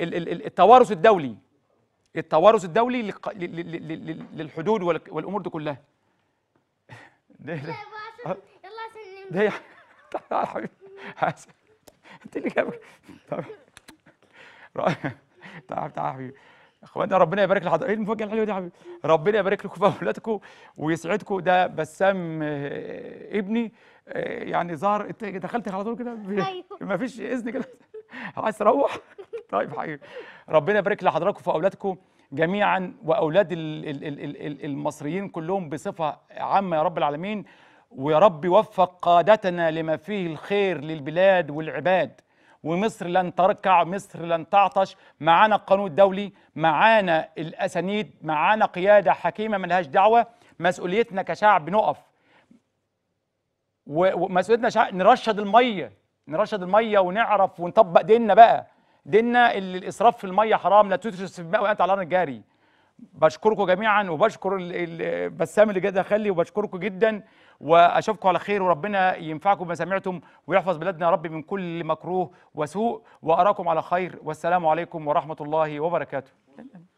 التوارث الدولي التوارث الدولي للحدود والامور دي كلها ده ده آه. ده يا حبيبي حسن انت اللي جابك تعال تعالى حبيبي اخواننا ربنا يبارك لحضرتك ايه المفاجاه الحلوه دي يا حبيبي ربنا يبارك لكم في اولادكم ويسعدكم ده بسام آه، ابني آه، يعني ظهر دخلت على طول كده أيوه. ما فيش اذن كده عايز تروح طيب حبيبي ربنا يبارك لحضراتكم في اولادكم جميعا واولاد المصريين كلهم بصفه عامه يا رب العالمين ويا رب يوفق قادتنا لما فيه الخير للبلاد والعباد ومصر لن تركع مصر لن تعطش معانا القانون الدولي معانا الاسانيد معانا قياده حكيمه ملهاش دعوه مسؤوليتنا كشعب نقف ومسؤوليتنا نرشد الميه نرشد الميه ونعرف ونطبق ديننا بقى دينا اللي الاسراف في الميه حرام لا تترس في الماء وانت على الجاري بشكركم جميعا وبشكر البسام اللي جد خلي وبشكركم جدا واشوفكم على خير وربنا ينفعكم بما سمعتم ويحفظ بلادنا يا رب من كل مكروه وسوء واراكم على خير والسلام عليكم ورحمه الله وبركاته